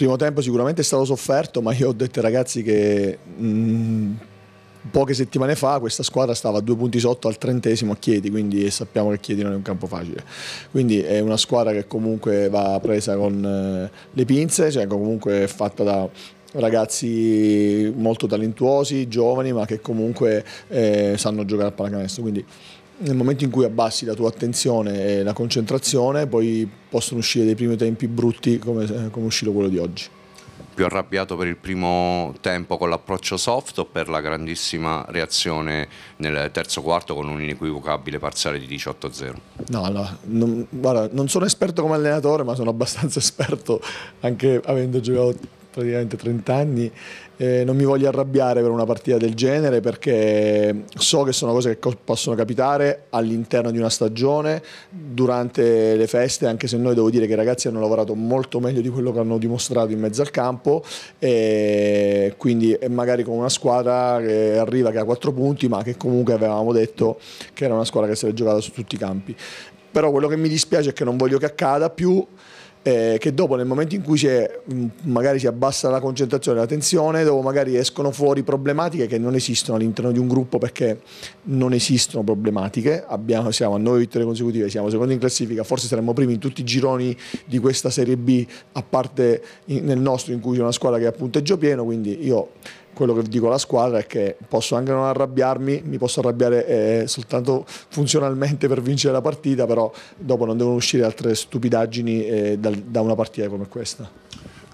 primo tempo sicuramente è stato sofferto, ma io ho detto ai ragazzi che mh, mm, poche settimane fa questa squadra stava a due punti sotto al trentesimo a Chieti, quindi sappiamo che Chieti non è un campo facile. Quindi è una squadra che comunque va presa con eh, le pinze, cioè comunque è fatta da ragazzi molto talentuosi, giovani, ma che comunque eh, sanno giocare a pallacanestro. Quindi nel momento in cui abbassi la tua attenzione e la concentrazione, poi possono uscire dei primi tempi brutti come, eh, come uscito quello di oggi. Più arrabbiato per il primo tempo con l'approccio soft o per la grandissima reazione nel terzo quarto con un inequivocabile parziale di 18-0? No, no non, guarda, non sono esperto come allenatore, ma sono abbastanza esperto anche avendo giocato praticamente 30 anni, eh, non mi voglio arrabbiare per una partita del genere perché so che sono cose che possono capitare all'interno di una stagione, durante le feste, anche se noi devo dire che i ragazzi hanno lavorato molto meglio di quello che hanno dimostrato in mezzo al campo e quindi e magari con una squadra che arriva che ha 4 punti ma che comunque avevamo detto che era una squadra che si era giocata su tutti i campi. Però quello che mi dispiace è che non voglio che accada più eh, che dopo nel momento in cui mm, magari si abbassa la concentrazione, e la tensione, dopo magari escono fuori problematiche che non esistono all'interno di un gruppo perché non esistono problematiche, Abbiamo, siamo a noi vittorie consecutive, siamo secondi in classifica, forse saremmo primi in tutti i gironi di questa Serie B, a parte in, nel nostro in cui c'è una squadra che ha punteggio pieno, quindi io quello che dico alla squadra è che posso anche non arrabbiarmi, mi posso arrabbiare eh, soltanto funzionalmente per vincere la partita, però dopo non devono uscire altre stupidaggini eh, da, da una partita come questa.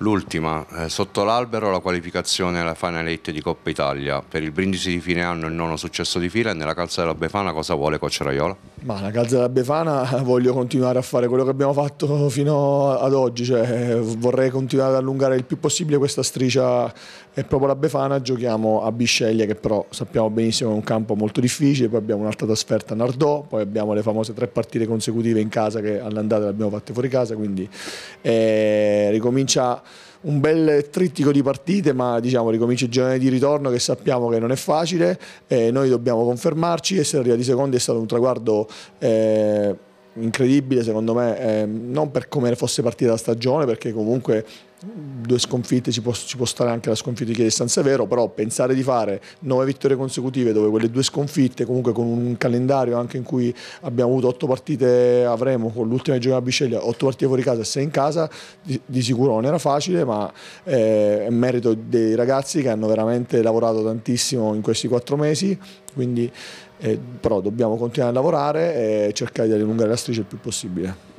L'ultima, eh, sotto l'albero la qualificazione alla Final 8 di Coppa Italia. Per il Brindisi di fine anno il nono successo di fila e nella calza della Befana cosa vuole Coach Raiola? Ma la calza della Befana voglio continuare a fare quello che abbiamo fatto fino ad oggi, cioè, eh, vorrei continuare ad allungare il più possibile questa striscia e proprio la Befana giochiamo a Bisceglie che però sappiamo benissimo che è un campo molto difficile, poi abbiamo un'altra trasferta a Nardò, poi abbiamo le famose tre partite consecutive in casa che all'andata le abbiamo fatte fuori casa, quindi eh, ricomincia un bel trittico di partite, ma diciamo ricomincia il girone di ritorno che sappiamo che non è facile, eh, noi dobbiamo confermarci, essere arrivati secondi è stato un traguardo... Eh, incredibile secondo me, eh, non per come fosse partita la stagione, perché comunque due sconfitte ci può, ci può stare anche la sconfitta di Chiesa San Severo, però pensare di fare nove vittorie consecutive dove quelle due sconfitte, comunque con un calendario anche in cui abbiamo avuto otto partite, avremo con l'ultima giornata a Bisceglia, otto partite fuori casa e sei in casa, di, di, sicuro non era facile, ma eh, è merito dei ragazzi che hanno veramente lavorato tantissimo in questi quattro mesi, quindi eh, però dobbiamo continuare a lavorare e cercare di allungare la striscia il più possibile.